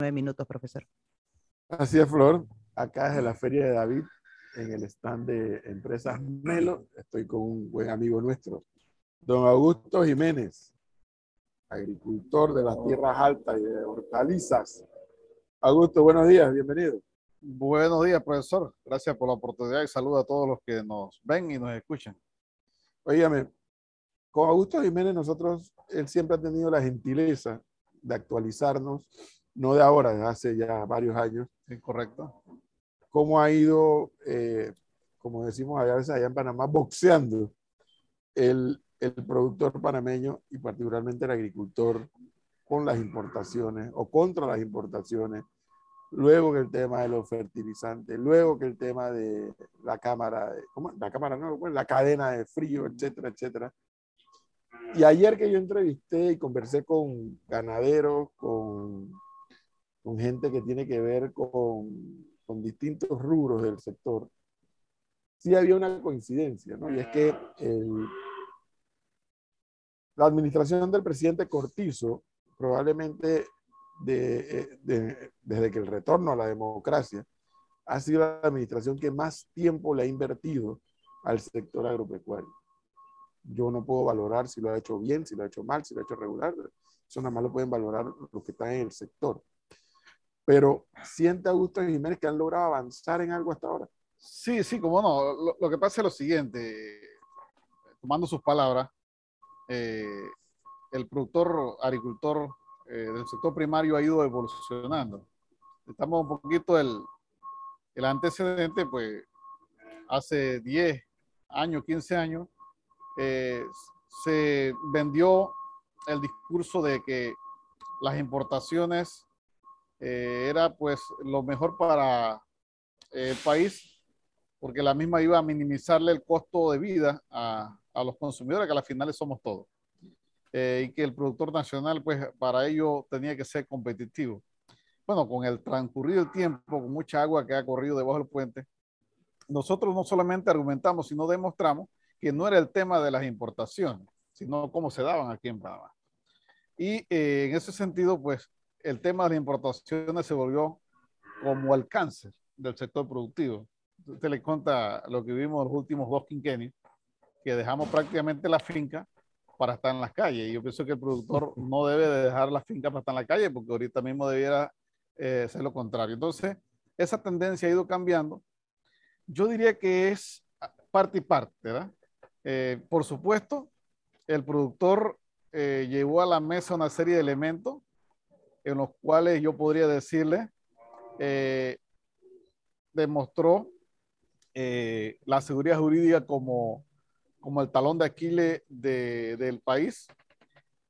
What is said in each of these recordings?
nueve minutos, profesor. Así es, Flor. Acá desde la Feria de David, en el stand de Empresas Melo, estoy con un buen amigo nuestro, don Augusto Jiménez, agricultor de las tierras altas y de hortalizas. Augusto, buenos días, bienvenido. Buenos días, profesor. Gracias por la oportunidad y saludo a todos los que nos ven y nos escuchan. Oígame, con Augusto Jiménez nosotros, él siempre ha tenido la gentileza de actualizarnos no de ahora, de hace ya varios años. Es correcto. ¿Cómo ha ido, eh, como decimos a veces allá en Panamá, boxeando el, productor panameño y particularmente el agricultor con las importaciones o contra las importaciones? luego que el tema de los fertilizantes, luego que el tema de la cámara, la cámara la cadena de frío, etcétera, etcétera. Y ayer que yo entrevisté y conversé con ganaderos, con con gente que tiene que ver con, con distintos rubros del sector, sí había una coincidencia, ¿no? Y es que la administración del presidente Cortizo, probablemente desde que el retorno a la democracia, ha sido la administración que más tiempo le ha invertido al sector agropecuario. Yo no puedo valorar si lo ha hecho bien, si lo ha hecho mal, si lo ha hecho regular. Eso nada más lo pueden valorar los que están en el sector pero siente a y Jiménez que han logrado avanzar en algo hasta ahora. Sí, sí, como no. Lo, que pasa es lo siguiente, tomando sus palabras, eh, el productor agricultor eh, del sector primario ha ido evolucionando. Estamos un poquito el, el antecedente, pues hace 10 años, 15 años, eh, se vendió el discurso de que las importaciones eh, era pues lo mejor para eh, el país, porque la misma iba a minimizarle el costo de vida a, los consumidores, que a las finales somos todos. Eh, y que el productor nacional, pues para ello tenía que ser competitivo. Bueno, con el transcurrido tiempo, con mucha agua que ha corrido debajo del puente, nosotros no solamente argumentamos, sino demostramos que no era el tema de las importaciones, sino cómo se daban aquí en Panamá. Y en ese sentido, pues el tema de las importaciones se volvió como el cáncer del sector productivo. Usted le cuenta lo que vimos los últimos dos quinquenios, que dejamos prácticamente la finca para estar en las calles. Y yo pienso que el productor no debe de dejar la finca para estar en la calle, porque ahorita mismo debiera eh, ser lo contrario. Entonces, esa tendencia ha ido cambiando. Yo diría que es parte y parte, eh, por supuesto, el productor eh, llevó a la mesa una serie de elementos en los cuales yo podría decirle, eh, demostró eh, la seguridad jurídica como, como el talón de Aquiles del país.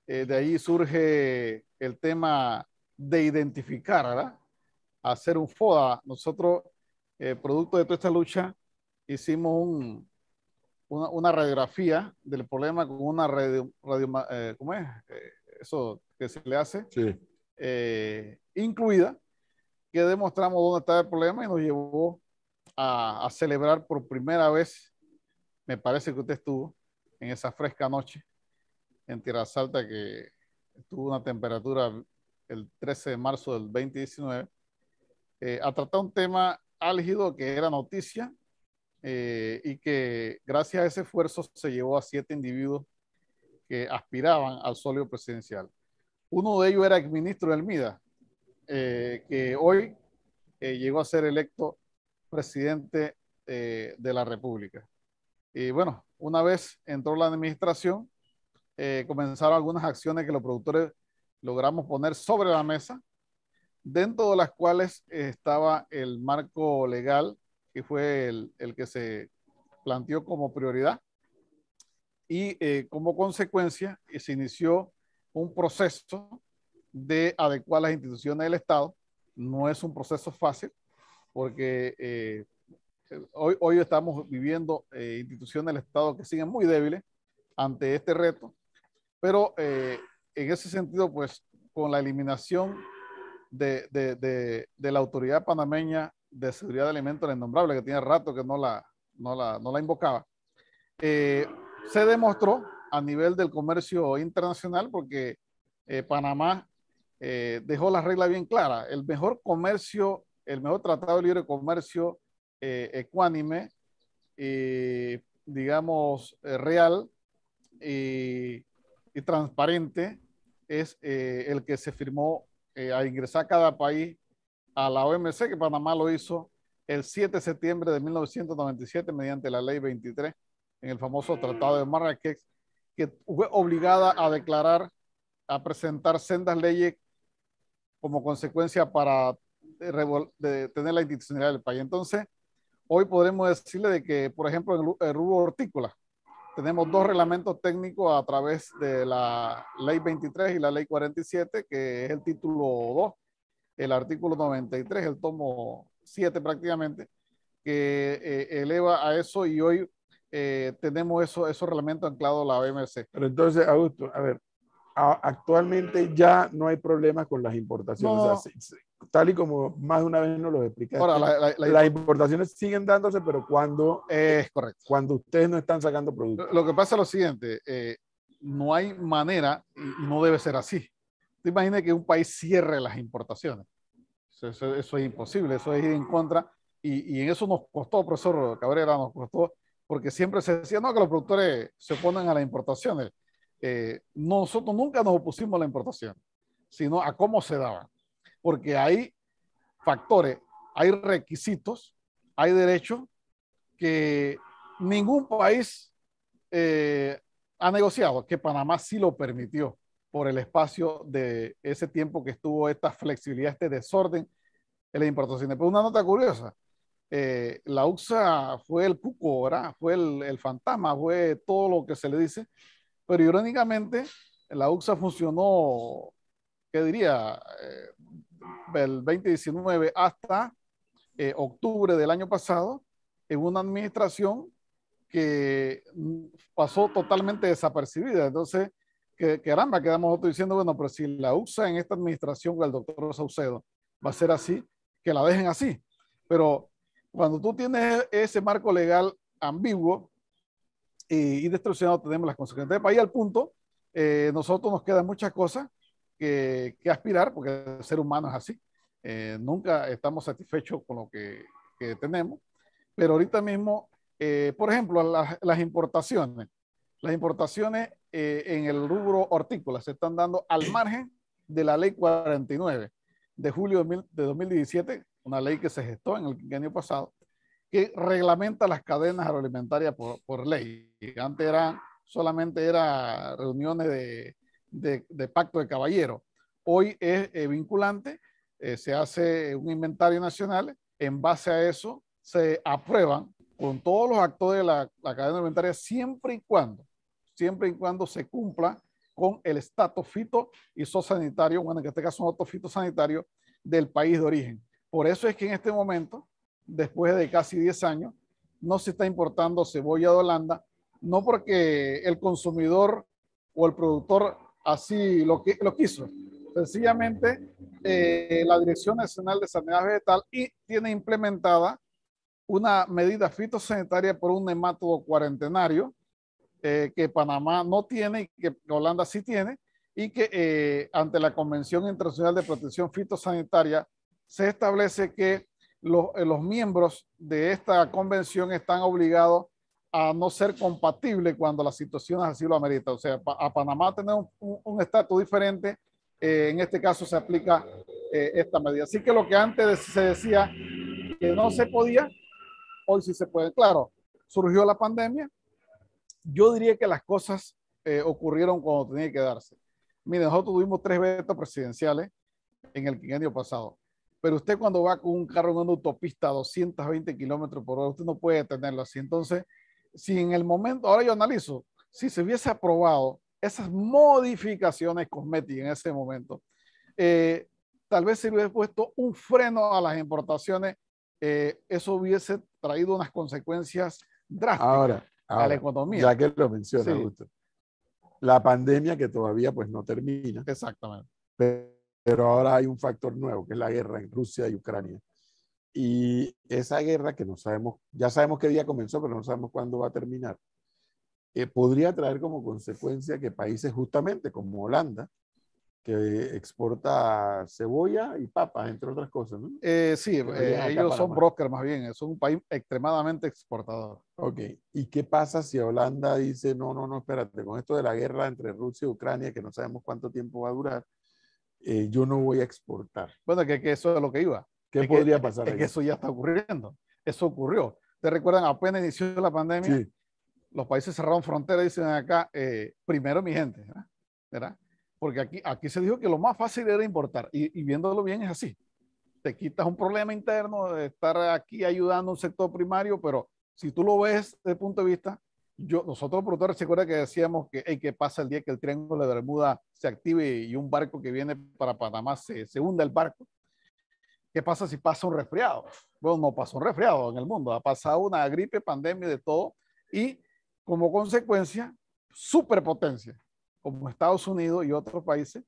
Eh, de ahí surge el tema de identificar, ¿verdad? Hacer un FODA. Nosotros, producto de toda esta lucha, hicimos una, radiografía del problema con una radio, radio ¿cómo es? eso que se le hace. Sí eh, incluida, que demostramos dónde estaba el problema y nos llevó a, celebrar por primera vez, me parece que usted estuvo en esa fresca noche en Tierra Salta que tuvo una temperatura el 13 de marzo del 2019, eh, a tratar un tema álgido que era noticia eh, y que gracias a ese esfuerzo se llevó a siete individuos que aspiraban al sólido presidencial. Uno de ellos era el ministro del MIDA, eh, que hoy eh, llegó a ser electo presidente eh, de la República. Y bueno, una vez entró la administración, comenzaron algunas acciones que los productores logramos poner sobre la mesa, dentro de las cuales estaba el marco legal, que fue el, el que se planteó como prioridad, y como consecuencia se inició un proceso de adecuar las instituciones del Estado. No es un proceso fácil porque eh, hoy, hoy estamos viviendo eh, instituciones del Estado que siguen muy débiles ante este reto, pero eh, en ese sentido, pues con la eliminación de, de, de, la autoridad panameña de seguridad de alimentos, la innombrable, que tiene rato que no la, no la, no la invocaba, se demostró a nivel del comercio internacional porque eh, Panamá eh, dejó la regla bien clara. El mejor comercio, el mejor tratado de libre comercio eh, ecuánime, digamos, real y, transparente es el que se firmó a ingresar cada país a la OMC, que Panamá lo hizo el 7 de septiembre de 1997 mediante la ley 23 en el famoso Tratado de Marrakech, que fue obligada a declarar, a presentar sendas leyes como consecuencia para eh, tener la institucionalidad del país. Entonces, hoy podremos decirle de que, por ejemplo, en el rubro hortícola, tenemos dos reglamentos técnicos a través de la ley 23 y la ley 47, que es el título 2, el artículo 93, el tomo 7 prácticamente, que eh, eleva a eso y hoy eh, tenemos eso, esos reglamentos anclados a la OMC. Pero entonces, Augusto, a ver, actualmente ya no hay problemas con las importaciones. tal y como más de una vez nos lo explicaste, Ahora, las importaciones siguen dándose, pero cuando, es correcto. cuando ustedes no están sacando productos. Lo que pasa es lo siguiente, eh, no hay manera, y no debe ser así. Te imaginas que un país cierre las importaciones. Eso, es imposible, eso es ir en contra. Y, y, en eso nos costó, profesor Cabrera, nos costó porque siempre se decía, no, que los productores se oponen a las importaciones. Eh, nosotros nunca nos opusimos a la importación, sino a cómo se daba. porque hay factores, hay requisitos, hay derechos que ningún país eh, ha negociado, que Panamá sí lo permitió por el espacio de ese tiempo que estuvo esta flexibilidad, este desorden en las importaciones. Pero una nota curiosa, eh, la UXA fue el cuco, ¿verdad? Fue el, fantasma, fue todo lo que se le dice. Pero irónicamente, la UXA funcionó, ¿qué diría? Eh, del 2019 hasta eh, octubre del año pasado, en una administración que pasó totalmente desapercibida. Entonces, que, caramba, quedamos nosotros diciendo, bueno, pero si la UXA en esta administración con el doctor Saucedo va a ser así, que la dejen así. Pero cuando tú tienes ese marco legal ambiguo eh, y destruccionado, tenemos las consecuencias Para país al punto. Eh, nosotros nos quedan muchas cosas que, aspirar, porque ser humano es así. Eh, nunca estamos satisfechos con lo que, tenemos, pero ahorita mismo, por ejemplo, las, las, importaciones. Las importaciones en el rubro hortícola se están dando al margen de la ley 49 de julio de 2017, una ley que se gestó en el año pasado, que reglamenta las cadenas agroalimentarias por, ley. Antes era solamente eran reuniones de, de, pacto de caballero. Hoy es eh, vinculante, eh, se hace un inventario nacional, en base a eso se aprueban con todos los actores de la, la cadena alimentaria siempre y cuando, siempre y cuando se cumpla con el estatus fito y sosanitario, bueno, en este caso un auto fitosanitario del país de origen. Por eso es que en este momento, después de casi 10 años, no se está importando cebolla de Holanda, no porque el consumidor o el productor así lo, quiso. Sencillamente, eh, la Dirección Nacional de Sanidad Vegetal y tiene implementada una medida fitosanitaria por un nematodo cuarentenario eh, que Panamá no tiene y que Holanda sí tiene y que eh, ante la Convención Internacional de Protección Fitosanitaria se establece que eh, los, miembros de esta convención están obligados a no ser compatibles cuando la situación así lo amerita. O sea, a Panamá tener un estatus diferente, eh, en este caso se aplica eh, esta medida. Así que lo que antes se decía que no se podía, hoy sí se puede. Claro, surgió la pandemia. Yo diría que las cosas ocurrieron cuando tenía que darse. Mire, nosotros tuvimos tres vetos presidenciales en el quinquenio pasado. Pero usted cuando va con un carro en una autopista a 220 kilómetros por hora, usted no puede tenerlo así. Entonces, si en el momento, ahora yo analizo, si se hubiese aprobado esas modificaciones cosméticas en ese momento, eh, tal vez se hubiese puesto un freno a las importaciones, eh, eso hubiese traído unas consecuencias drásticas a la economía. Ya que lo menciona, La pandemia que todavía pues no termina. Exactamente. Pero pero ahora hay un factor nuevo, que es la guerra en Rusia y Ucrania. Y esa guerra que no sabemos, ya sabemos qué día comenzó, pero no sabemos cuándo va a terminar, eh, podría traer como consecuencia que países justamente como Holanda, que exporta cebolla y papas, entre otras cosas, eh, sí, eh, ellos son brokers más bien, es un país extremadamente exportador. Ok, ¿y qué pasa si Holanda dice, no, no, no, espérate, con esto de la guerra entre Rusia y Ucrania, que no sabemos cuánto tiempo va a durar, eh, yo no voy a exportar. Bueno, que, que eso es lo que iba. ¿Qué podría pasar? que eso ya está ocurriendo. Eso ocurrió. ¿Te recuerdan? Apenas inició la pandemia, los países cerraron fronteras, y dicen acá, eh, primero mi gente, ¿verdad? Porque aquí, aquí se dijo que lo más fácil era importar, y, y viéndolo bien es así. Te quitas un problema interno de estar aquí ayudando a un sector primario, pero si tú lo ves desde el punto de vista yo, nosotros productores se acuerdan que decíamos que, hay ¿qué pasa el día que el Triángulo de Bermuda se active y un barco que viene para Panamá se, se hunda el barco? ¿Qué pasa si pasa un resfriado? Bueno, no pasó un resfriado en el mundo, ha pasado una gripe, pandemia, de todo, y como consecuencia, superpotencia como Estados Unidos y otros países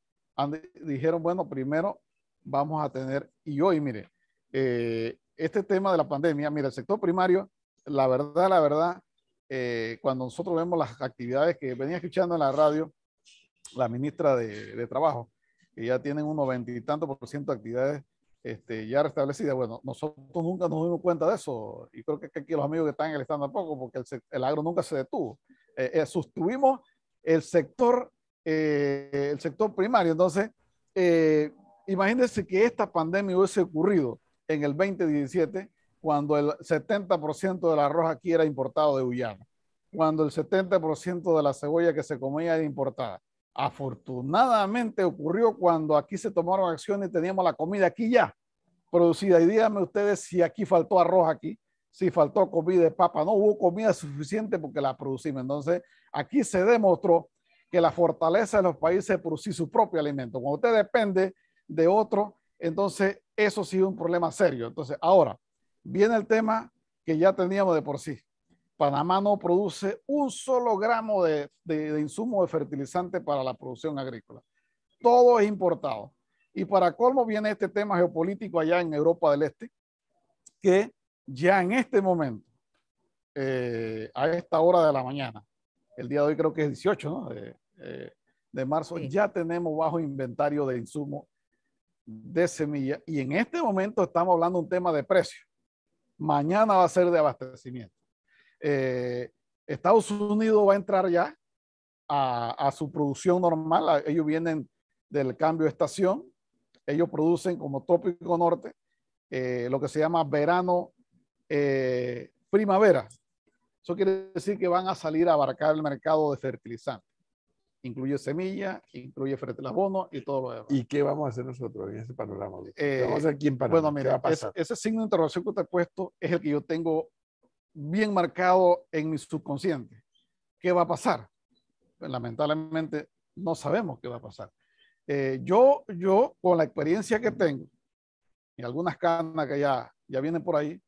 dijeron, bueno, primero vamos a tener, y hoy, mire, eh, este tema de la pandemia, mire, el sector primario, la verdad, la verdad, eh, cuando nosotros vemos las actividades que venía escuchando en la radio, la ministra de, de Trabajo, que ya tienen un noventa y tanto por ciento de actividades este, ya restablecidas. Bueno, nosotros nunca nos dimos cuenta de eso y creo que, aquí los amigos que están en el stand tampoco, porque el, el, agro nunca se detuvo. Eh, eh el sector, eh, el sector primario. Entonces, imagínense que esta pandemia hubiese ocurrido en el 2017, cuando el 70% del arroz aquí era importado de Guyana, cuando el 70% de la cebolla que se comía era importada. Afortunadamente ocurrió cuando aquí se tomaron acciones y teníamos la comida aquí ya producida. Y díganme ustedes si aquí faltó arroz aquí, si faltó comida de papa, no hubo comida suficiente porque la producimos. Entonces, aquí se demostró que la fortaleza de los países es producir su propio alimento. Cuando usted depende de otro, entonces eso sí es un problema serio. Entonces, ahora, viene el tema que ya teníamos de por sí. Panamá no produce un solo gramo de, de, insumo de fertilizante para la producción agrícola. Todo es importado. Y para colmo viene este tema geopolítico allá en Europa del Este, que ya en este momento, eh, a esta hora de la mañana, el día de hoy creo que es 18 ¿no? de, eh, marzo, ya tenemos bajo inventario de insumo de semilla. Y en este momento estamos hablando de un tema de precio mañana va a ser de abastecimiento. Eh, Estados Unidos va a entrar ya a, su producción normal. Ellos vienen del cambio de estación. Ellos producen como trópico norte eh, lo que se llama verano eh, primavera. Eso quiere decir que van a salir a abarcar el mercado de fertilizantes incluye semilla, incluye frente al abono y todo lo demás. ¿Y qué vamos a hacer nosotros en ese panorama? Eh, vamos a aquí en Bueno, mira, ese signo de interrogación que te he puesto es el que yo tengo bien marcado en mi subconsciente. ¿Qué va a pasar? Pues, lamentablemente no sabemos qué va a pasar. Eh, yo, yo, con la experiencia que tengo, y algunas canas que ya, ya vienen por ahí,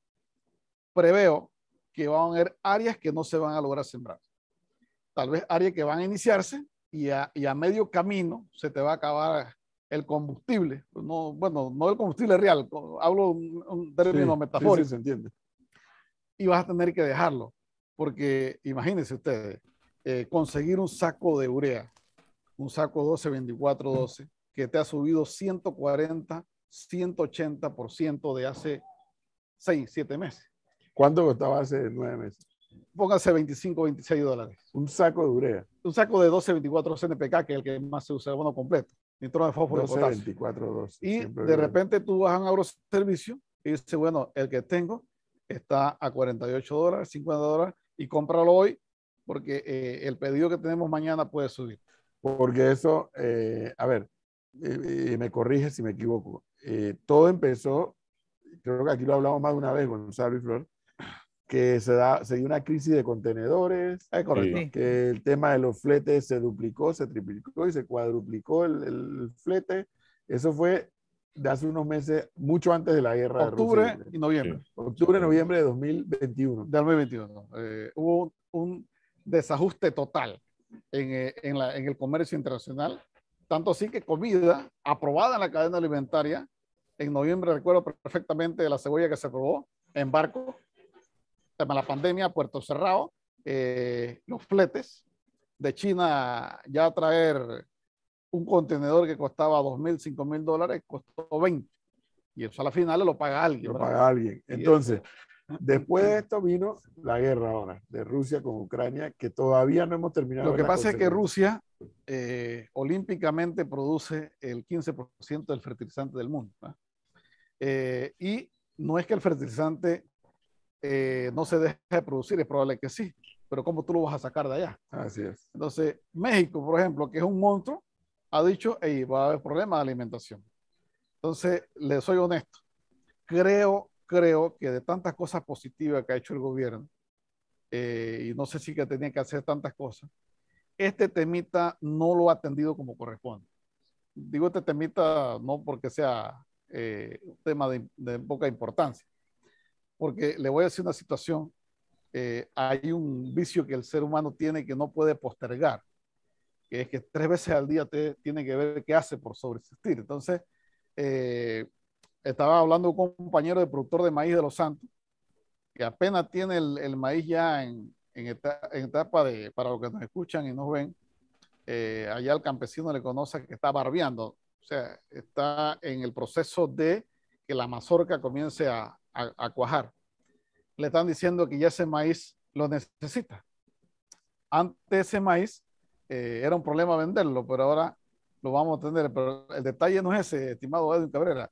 preveo que van a haber áreas que no se van a lograr sembrar. Tal vez áreas que van a iniciarse y a, medio camino se te va a acabar el combustible. No, bueno, no el combustible real, hablo un, término metafórico. Sí, se entiende. Y vas a tener que dejarlo, porque imagínense ustedes, eh, conseguir un saco de urea, un saco 12, 24, 12, que te ha subido 140, 180% de hace 6, 7 meses. ¿Cuánto costaba hace 9 meses? Póngase 25, 26 dólares. Un saco de urea un saco de 12 24 CNPK, que es el que más se usa, bueno, completo, nitrógeno de fósforo y de repente tú vas a un servicio y dices, bueno, el que tengo está a 48 dólares, 50 dólares, y cómpralo hoy porque eh, el pedido que tenemos mañana puede subir. Porque eso, eh, a ver, me corrige si me equivoco, eh, todo empezó, creo que aquí lo hablamos más de una vez, Gonzalo y Flor, que se, da, se dio una crisis de contenedores, ah, correcto, que el tema de los fletes se duplicó, se triplicó y se cuadruplicó el, el flete. Eso fue de hace unos meses, mucho antes de la guerra. Octubre de Rusia. y noviembre. Octubre Octubre, noviembre de 2021. De 2021. Eh, hubo un desajuste total en, eh, en, la, en el comercio internacional, tanto así que comida aprobada en la cadena alimentaria, en noviembre recuerdo perfectamente de la cebolla que se aprobó en barco, tema de la pandemia, puerto cerrado, eh, los fletes de China ya traer un contenedor que costaba 2.000, 5.000 dólares, costó 20. Y eso a la final lo paga alguien. Lo paga alguien. Entonces, después de esto vino la guerra ahora de Rusia con Ucrania, que todavía no hemos terminado. Lo que pasa es que Rusia eh, olímpicamente produce el 15% del fertilizante del mundo. Eh, y no es que el fertilizante eh, no se deja de producir, es probable que sí, pero ¿cómo tú lo vas a sacar de allá? Así es. Entonces, México, por ejemplo, que es un monstruo, ha dicho, Ey, va a haber problemas de alimentación. Entonces, le soy honesto, creo, creo que de tantas cosas positivas que ha hecho el gobierno, eh, y no sé si que tenía que hacer tantas cosas, este temita no lo ha atendido como corresponde. Digo este temita no porque sea eh, un tema de poca importancia, porque le voy a decir una situación. Eh, hay un vicio que el ser humano tiene que no puede postergar, que es que tres veces al día tiene que ver qué hace por sobreexistir. Entonces, eh, estaba hablando con un compañero de productor de maíz de Los Santos, que apenas tiene el, maíz ya en, etapa, de, para los que nos escuchan y nos ven, eh, allá el campesino le conoce que está barbeando, o sea, está en el proceso de que la mazorca comience a, a, cuajar. Le están diciendo que ya ese maíz lo necesita. Antes ese maíz eh, era un problema venderlo, pero ahora lo vamos a tener. Pero el detalle no es ese, estimado Edwin Cabrera.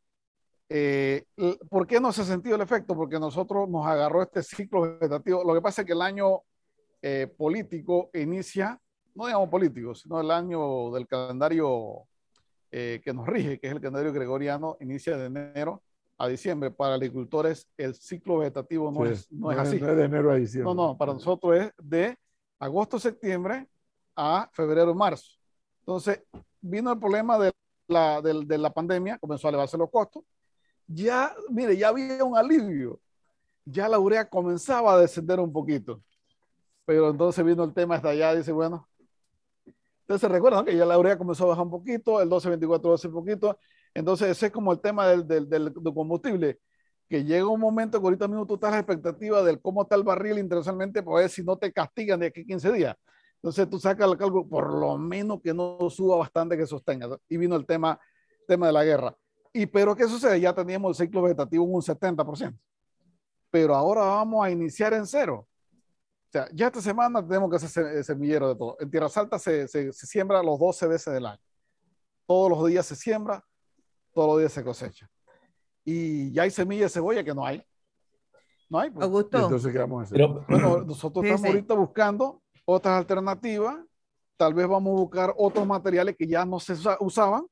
Eh, ¿Por qué no se ha sentido el efecto? Porque nosotros nos agarró este ciclo vegetativo. Lo que pasa es que el año eh, político inicia, no digamos político, sino el año del calendario que nos rige, que es el calendario gregoriano, inicia de enero a diciembre. Para agricultores, el ciclo vegetativo no, es, no, es, así. No es de enero a diciembre. No, no, para nosotros es de agosto, septiembre a febrero, marzo. Entonces, vino el problema de la, de, la pandemia, comenzó a elevarse los costos. Ya, mire, ya había un alivio. Ya la urea comenzaba a descender un poquito. Pero entonces vino el tema hasta allá, dice, bueno, entonces recuerdan que ya la urea comenzó a bajar un poquito, el 24 12 un poquito, entonces, ese es como el tema del, del, del, combustible, que llega un momento que ahorita mismo tú estás a la expectativa del cómo está el barril internacionalmente para ver si no te castigan de aquí 15 días. Entonces tú sacas el cálculo, por lo menos que no suba bastante, que sostenga. Y vino el tema, tema de la guerra. Y pero ¿qué sucede? Ya teníamos el ciclo vegetativo en un 70%. Pero ahora vamos a iniciar en cero. O sea, ya esta semana tenemos que hacer eh, semillero de todo. En Tierra Salta se, se, se siembra los 12 veces del año. Todos los días se siembra, todos los días se cosecha. Y ya hay semilla de cebolla que no hay. No hay. Pues. Entonces, bueno, nosotros estamos ahorita buscando otras alternativas. Tal vez vamos a buscar otros materiales que ya no se usaban,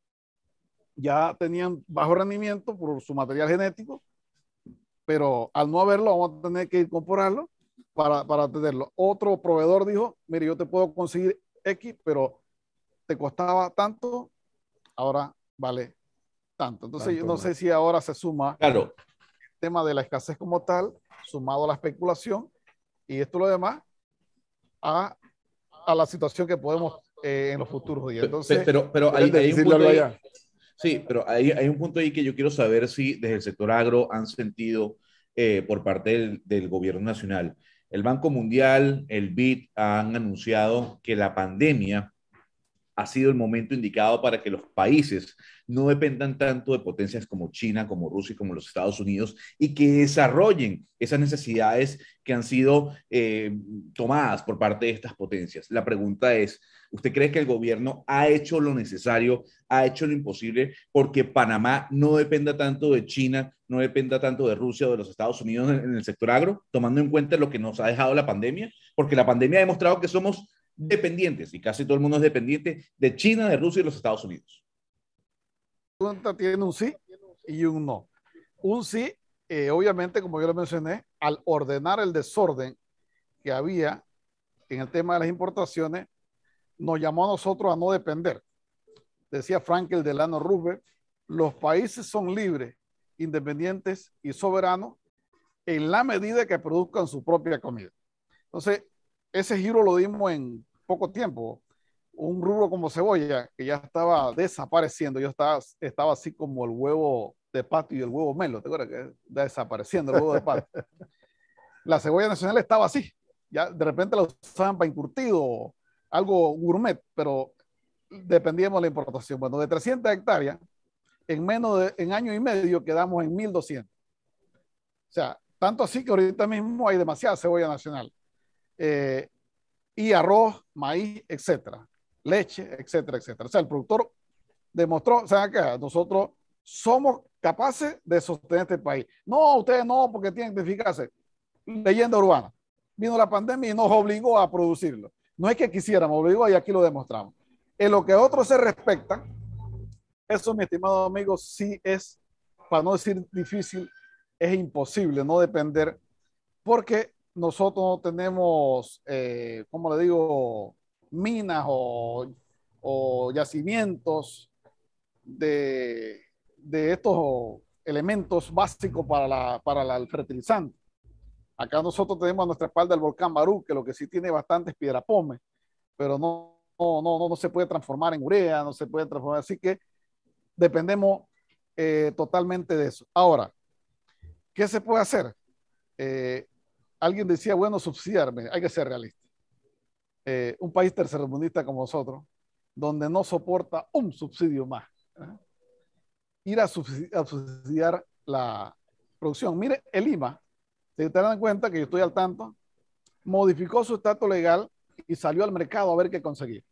ya tenían bajo rendimiento por su material genético, pero al no haberlo, vamos a tener que incorporarlo para, para tenerlo. Otro proveedor dijo: Mire, yo te puedo conseguir X, pero te costaba tanto, ahora vale tanto. Entonces yo no sé si ahora se suma claro. el tema de la escasez como tal, sumado a la especulación y esto lo demás, a, a la situación que podemos eh, en los futuros Entonces, pero, pero, hay, un ahí, sí, pero hay, hay, un punto ahí que yo quiero saber si desde el sector agro han sentido eh, por parte del, del gobierno nacional. El Banco Mundial, el BID han anunciado que la pandemia ha sido el momento indicado para que los países no dependan tanto de potencias como China, como Rusia como los Estados Unidos y que desarrollen esas necesidades que han sido eh, tomadas por parte de estas potencias. La pregunta es, ¿usted cree que el gobierno ha hecho lo necesario, ha hecho lo imposible porque Panamá no dependa tanto de China, no dependa tanto de Rusia o de los Estados Unidos en el sector agro, tomando en cuenta lo que nos ha dejado la pandemia? Porque la pandemia ha demostrado que somos dependientes, y casi todo el mundo es dependiente de China, de Rusia y de los Estados Unidos. La pregunta tiene un sí y un no. Un sí, eh, obviamente, como yo lo mencioné, al ordenar el desorden que había en el tema de las importaciones, nos llamó a nosotros a no depender. Decía Frankel Delano Roosevelt, los países son libres, independientes y soberanos en la medida que produzcan su propia comida. Entonces, ese giro lo dimos en poco tiempo. Un rubro como cebolla que ya estaba desapareciendo. Yo estaba, así como el huevo de pato y el huevo melo. ¿Te acuerdas que desapareciendo el huevo de pato? La cebolla nacional estaba así. Ya de repente la usaban para encurtido, algo gourmet, pero dependíamos de la importación. Bueno, de 300 hectáreas, en menos de en año y medio quedamos en 1200. O sea, tanto así que ahorita mismo hay demasiada cebolla nacional. Eh, y arroz, maíz, etcétera, leche, etcétera, etcétera. O sea, el productor demostró, o sea, que nosotros somos capaces de sostener este país. No, ustedes no, porque tienen que fijarse. Leyenda urbana. Vino la pandemia y nos obligó a producirlo. No es que quisiéramos, obligó y aquí lo demostramos. En lo que otros se respecta, eso, mi estimado amigo, sí es, para no decir difícil, es imposible no depender, porque nosotros no tenemos, como eh, ¿cómo le digo?, minas o, yacimientos de, estos elementos básicos para, para el fertilizante. Acá nosotros tenemos a nuestra espalda el volcán Barú, que lo que sí tiene bastante es piedra pome, pero no, no, no, no se puede transformar en urea, no se puede transformar, así que dependemos eh, totalmente de eso. Ahora, ¿qué se puede hacer? Eh, alguien decía, bueno, subsidiarme, hay que ser realista. Eh, un país tercermundista como nosotros, donde no soporta un subsidio más, ¿eh? ir a subsidiar, la producción. Mire, el IMA, se dan cuenta que yo estoy al tanto, modificó su estatus legal y salió al mercado a ver qué conseguir.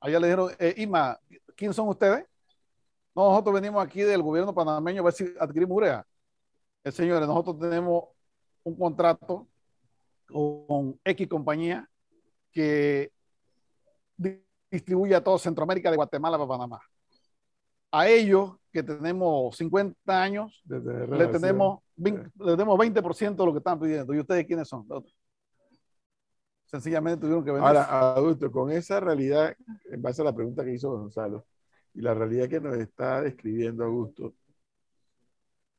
Allá le dijeron, eh, IMA, ¿quién son ustedes? nosotros venimos aquí del gobierno panameño a ver si adquirimos señores, nosotros tenemos un contrato con X compañía que distribuye a todo Centroamérica de Guatemala para Panamá. A ellos, que tenemos 50 años, les le, tenemos, tenemos 20% de lo que están pidiendo. ¿Y ustedes quiénes son? Sencillamente tuvieron que Ahora, Augusto, con esa realidad, en base a la pregunta que hizo Gonzalo, y la realidad que nos está describiendo Augusto,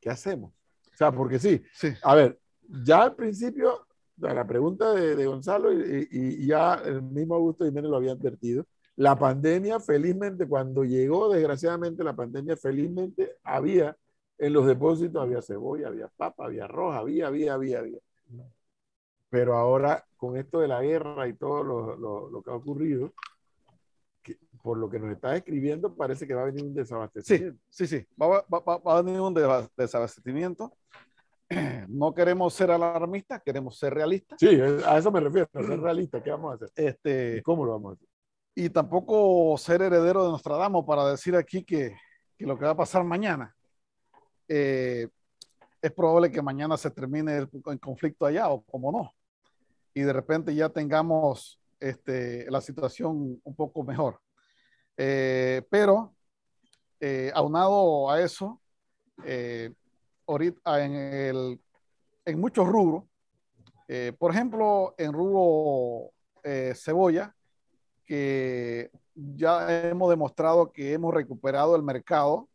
¿qué hacemos? O sea, porque sí. a ver, ya al principio, a la pregunta de, Gonzalo, y, ya el mismo Augusto Jiménez lo había advertido, la pandemia felizmente, cuando llegó desgraciadamente la pandemia, felizmente había en los depósitos, había cebolla, había papa, había arroz, había, había, había, Pero ahora con esto de la guerra y todo lo, lo, que ha ocurrido, por lo que nos está escribiendo, parece que va a venir un desabastecimiento. Sí, sí, sí, va, va, va a venir un desabastecimiento no queremos ser alarmistas, queremos ser realistas. Sí, a eso me refiero, ser realistas, ¿qué vamos a hacer? Este, ¿Cómo lo vamos a hacer? Y tampoco ser heredero de Nostradamus para decir aquí que, que lo que va a pasar mañana. Eh, es probable que mañana se termine el, conflicto allá, o como no. Y de repente ya tengamos este, la situación un poco mejor. Eh, pero, eh, aunado a eso, eh, en, muchos rubros. Eh, por ejemplo, en rubro eh, cebolla, que ya hemos demostrado que hemos recuperado el mercado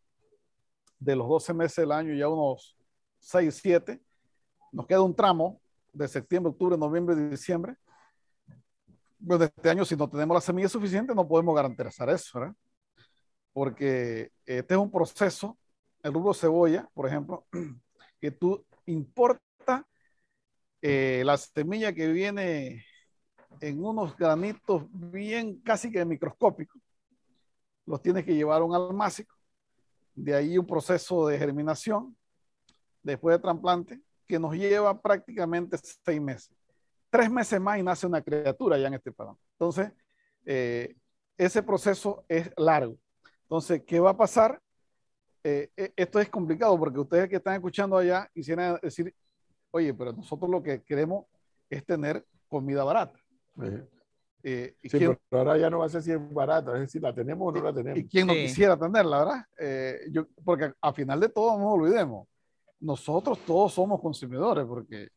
de los 12 meses del año, ya unos 6, 7. Nos queda un tramo de septiembre, octubre, noviembre y diciembre. Bueno, este año, si no tenemos la semilla suficiente, no podemos garantizar eso, ¿verdad? Porque este es un proceso el rubro cebolla, por ejemplo, que tú importa eh, la semilla que viene en unos granitos bien casi que microscópicos, los tienes que llevar a un almácico, de ahí un proceso de germinación, después de trasplante, que nos lleva prácticamente seis meses. Tres meses más y nace una criatura ya en este programa Entonces, eh, ese proceso es largo. Entonces, ¿qué va a pasar? Eh, eh, esto es complicado porque ustedes que están escuchando allá quisieran decir, oye, pero nosotros lo que queremos es tener comida barata. Sí. Eh, pero ahora ya no va a ser si es barata, es decir, la tenemos o no la tenemos. Y quien no quisiera tenerla, ¿verdad? yo, porque al final de todo no olvidemos, nosotros todos somos consumidores, porque,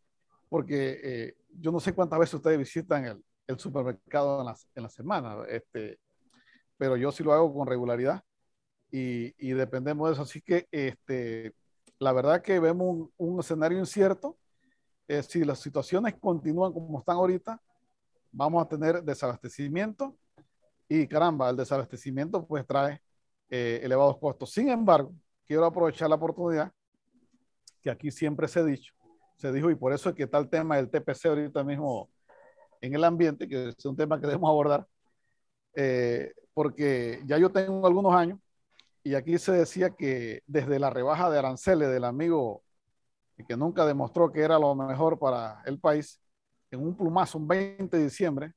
porque yo no sé cuántas veces ustedes visitan el, el supermercado en la, en la semana, este, pero yo sí lo hago con regularidad y, dependemos de eso. Así que este, la verdad que vemos un, escenario incierto. Eh, si las situaciones continúan como están ahorita, vamos a tener desabastecimiento y caramba, el desabastecimiento pues trae eh, elevados costos. Sin embargo, quiero aprovechar la oportunidad que aquí siempre se ha dicho, se dijo y por eso es que está el tema del TPC ahorita mismo en el ambiente, que es un tema que debemos abordar, eh, porque ya yo tengo algunos años y aquí se decía que desde la rebaja de aranceles del amigo que nunca demostró que era lo mejor para el país, en un plumazo, un 20 de diciembre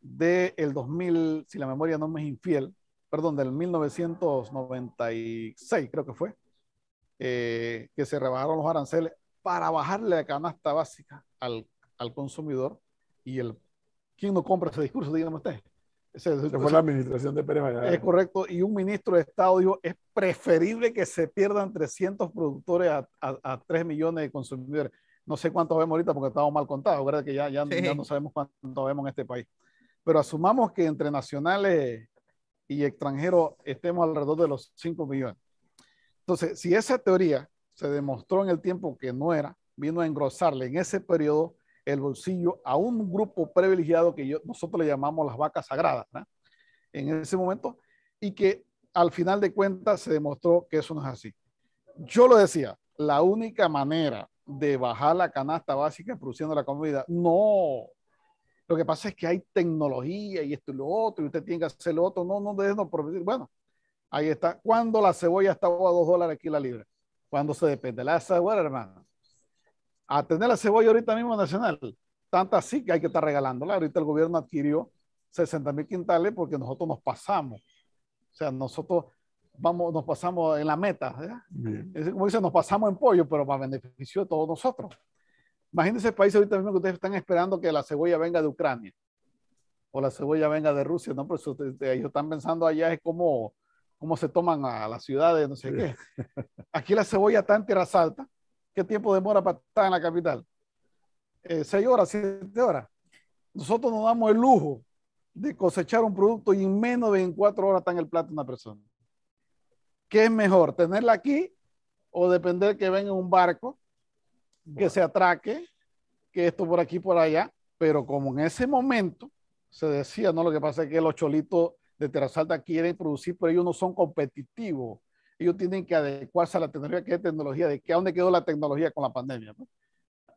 del 2000, si la memoria no me es infiel, perdón, del 1996 creo que fue, eh, que se rebajaron los aranceles para bajarle la canasta básica al, consumidor y el, ¿quién no compra ese discurso? Dígame usted la administración de Es correcto, y un ministro de Estado dijo, es preferible que se pierdan 300 productores a, 3 millones de consumidores. No sé cuántos vemos ahorita porque estamos mal contados, ¿verdad? Que ya, ya, ya no sabemos cuántos vemos en este país. Pero asumamos que entre nacionales y extranjeros estemos alrededor de los 5 millones. Entonces, si esa teoría se demostró en el tiempo que no era, vino a engrosarle en ese periodo el bolsillo a un grupo privilegiado que yo, nosotros le llamamos las vacas sagradas, ¿no? en ese momento, y que al final de cuentas se demostró que eso no es así. Yo lo decía, la única manera de bajar la canasta básica produciendo la comida. No, lo que pasa es que hay tecnología y esto y lo otro, y usted tiene que hacer lo otro. No, no, no, producir. bueno, ahí está. Cuando la cebolla estaba a dos dólares aquí la libra, cuando se depende la cebolla, hermano, a tener la cebolla ahorita mismo nacional. Tanta sí que hay que estar regalándola. Ahorita el gobierno adquirió 60 mil quintales porque nosotros nos pasamos. O sea, nosotros vamos, nos pasamos en la meta. como dicen, nos pasamos en pollo, pero para beneficio de todos nosotros. Imagínense el país ahorita mismo que ustedes están esperando que la cebolla venga de Ucrania o la cebolla venga de Rusia, ¿no? Pero ellos están pensando allá es como cómo se toman a las ciudades, no sé qué. Aquí la cebolla está en Tierra Salta, ¿Qué tiempo demora para estar en la capital? Eh, seis horas, siete horas. Nosotros nos damos el lujo de cosechar un producto y en menos de 24 horas está en el plato una persona. ¿Qué es mejor, tenerla aquí o depender que venga un barco, que se atraque, que esto por aquí, por allá? Pero como en ese momento se decía, ¿no? Lo que pasa es que los cholitos de Terrasalta quieren producir, pero ellos no son competitivos ellos tienen que adecuarse a la tecnología, que tecnología, de qué a dónde quedó la tecnología con la pandemia, pues?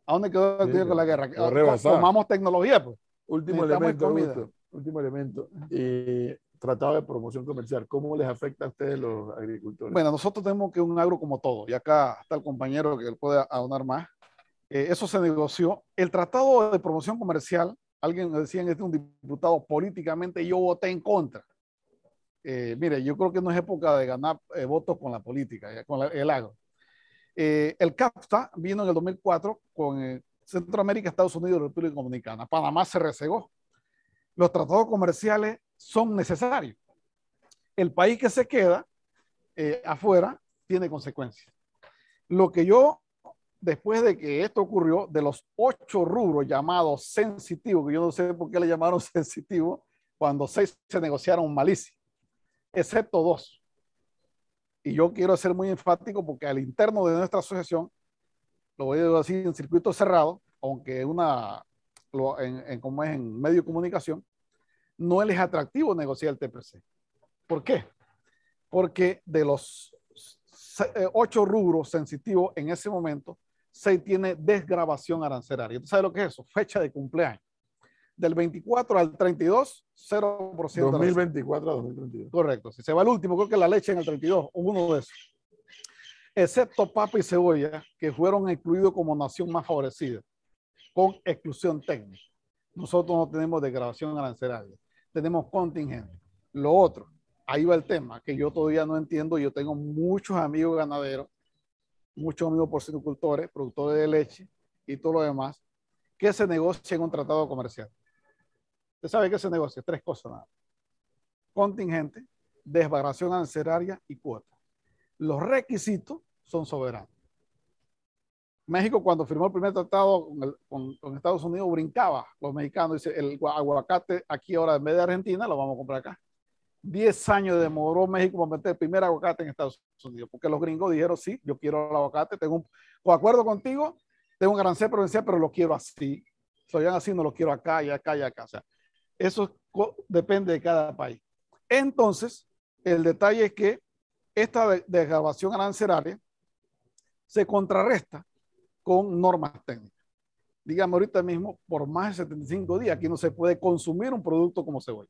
a dónde quedó la tecnología con la guerra, tomamos tecnología, pues. Último elemento, último elemento, y tratado de promoción comercial, ¿cómo les afecta a ustedes los agricultores? Bueno, nosotros tenemos que un agro como todo, y acá está el compañero que puede aunar más, eh, eso se negoció, el tratado de promoción comercial, alguien decía en este un diputado políticamente yo voté en contra, eh, mire, yo creo que no es época de ganar eh, votos con la política, con el agro. Eh, el CAFTA vino en el 2004 con Centroamérica, Estados Unidos y República Dominicana. Panamá se resegó. Los tratados comerciales son necesarios. El país que se queda afuera tiene consecuencias. Lo que yo, después de que esto ocurrió, de los ocho rubros llamados sensitivos, que yo no sé por qué le llamaron sensitivos, cuando seis se negociaron malísimo excepto dos. Y yo quiero ser muy enfático porque al interno de nuestra asociación, lo voy a decir así, en circuito cerrado, aunque una, en, en como es en medio de comunicación, no es atractivo negociar el TPC. ¿Por qué? Porque de los eh, ocho rubros sensitivos en ese momento, se tiene desgrabación arancelaria. ¿Tú sabes lo que es eso? Fecha de cumpleaños del 24 al 32, 0%. 2024 a 2032. Correcto. Si se va el último, creo que la leche en el 32, uno de esos. Excepto papa y cebolla, que fueron incluidos como nación más favorecida, con exclusión técnica. Nosotros no tenemos degradación arancelaria, tenemos contingente. Lo otro, ahí va el tema, que yo todavía no entiendo. Yo tengo muchos amigos ganaderos, muchos amigos porcinocultores, productores de leche y todo lo demás, que se negocia en un tratado comercial. Usted sabe que ese negocio, tres cosas nada. Contingente, desvaración anceraria y cuota. Los requisitos son soberanos. México, cuando firmó el primer tratado con, Estados Unidos, brincaba los mexicanos. Dice, el aguacate aquí ahora, en vez de Argentina, lo vamos a comprar acá. Diez años demoró México para meter el primer aguacate en Estados Unidos, porque los gringos dijeron, sí, yo quiero el aguacate, tengo un acuerdo contigo, tengo un arancel provincial, pero lo quiero así. Lo así, no lo quiero acá y acá y acá. O sea, eso depende de cada país. Entonces, el detalle es que esta desgrabación arancelaria se contrarresta con normas técnicas. digamos ahorita mismo, por más de 75 días, aquí no se puede consumir un producto como cebolla,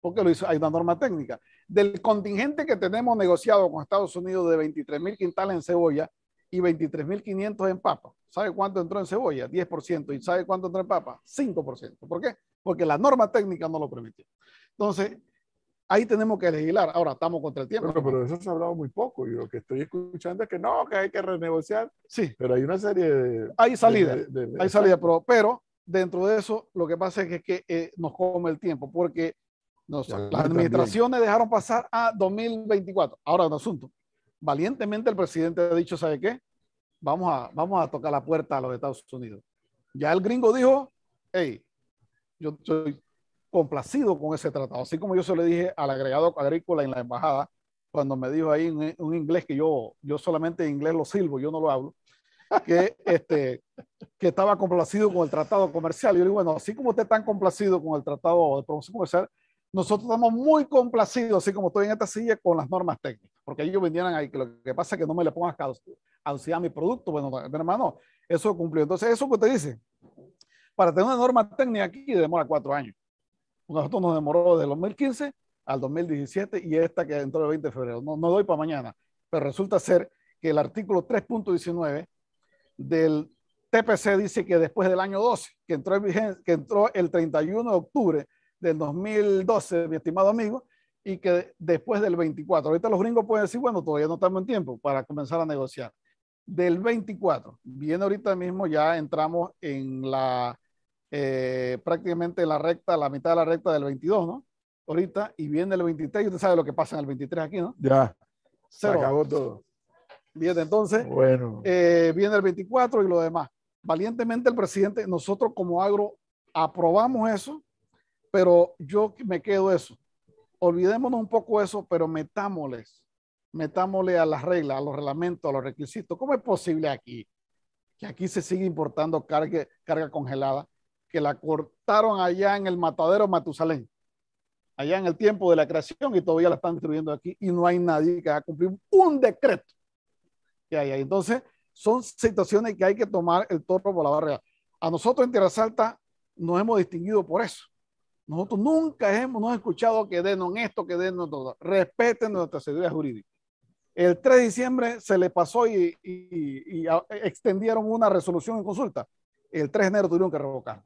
¿Por qué lo hizo, hay una norma técnica. Del contingente que tenemos negociado con Estados Unidos de 23 mil quintales en cebolla y 23.500 en papa, ¿sabe cuánto entró en cebolla? 10%. ¿Y sabe cuánto entró en papa? 5%. ¿Por qué? porque la norma técnica no lo permitió. Entonces, ahí tenemos que legislar. Ahora estamos contra el tiempo. Pero, eso se ha hablado muy poco. Y lo que estoy escuchando es que no, que hay que renegociar. Sí. Pero hay una serie de. Hay salida. hay salida, pero, dentro de eso, lo que pasa es que, eh, nos come el tiempo, porque las administraciones dejaron pasar a 2024. Ahora, un asunto. Valientemente el presidente ha dicho, ¿sabe qué? Vamos a, vamos a tocar la puerta a los Estados Unidos. Ya el gringo dijo, hey, yo estoy complacido con ese tratado. Así como yo se lo dije al agregado agrícola en la embajada, cuando me dijo ahí un, un inglés que yo, yo solamente inglés lo silbo, yo no lo hablo, que, este, que estaba complacido con el tratado comercial. Y yo le digo, bueno, así como usted está complacido con el tratado de promoción comercial, nosotros estamos muy complacidos, así como estoy en esta silla, con las normas técnicas, porque ellos vendieran ahí, que lo que pasa es que no me le pongas ansiedad a mi producto, bueno, hermano, eso cumplió. Entonces, eso que usted dice, para tener una norma técnica aquí demora cuatro años. Nosotros nos demoró del 2015 al 2017 y esta que entró el 20 de febrero. No, doy para mañana, pero resulta ser que el artículo 3.19 del TPC dice que después del año 12, que entró, el, que entró el 31 de octubre del 2012, mi estimado amigo, y que después del 24, ahorita los gringos pueden decir, bueno, todavía no estamos en tiempo para comenzar a negociar. Del 24, viene ahorita mismo, ya entramos en la eh, prácticamente la recta, la mitad de la recta del 22, ¿no? Ahorita, y viene el 23, y usted sabe lo que pasa en el 23 aquí, ¿no? Ya. Se acabó todo. Bien, entonces, bueno. Eh, viene el 24 y lo demás. Valientemente el presidente, nosotros como agro aprobamos eso, pero yo me quedo eso. Olvidémonos un poco eso, pero metámosles, metámosle a las reglas, a los reglamentos, a los requisitos. ¿Cómo es posible aquí que aquí se sigue importando carga, carga congelada? que la cortaron allá en el matadero Matusalén, allá en el tiempo de la creación y todavía la están destruyendo aquí y no hay nadie que haga cumplir un decreto que hay ahí. Entonces, son situaciones que hay que tomar el toro por la barrera. A nosotros en Tierra Salta nos hemos distinguido por eso. Nosotros nunca hemos escuchado que denon esto, que denos todo. Respeten nuestra seguridad jurídica. El 3 de diciembre se le pasó y, ah, extendieron una resolución en consulta. El 3 de enero tuvieron que revocar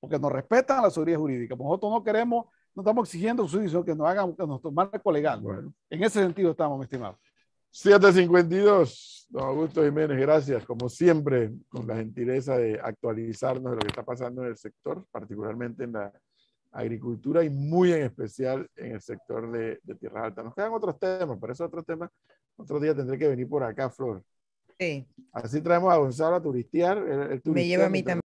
porque nos respetan la seguridad jurídica. Nosotros no queremos, no estamos exigiendo que nos hagan que nos marco legal. En ese sentido estamos, mi estimado. 752, don Augusto Jiménez, gracias, como siempre, con la gentileza de actualizarnos de lo que está pasando en el sector, particularmente en la agricultura y muy en especial en el sector de, Tierra tierras altas. Nos quedan otros temas, pero esos otros temas, otro día tendré que venir por acá, Flor. Sí. Así traemos a Gonzalo a turistear. El, turismo Me lleva a mí también.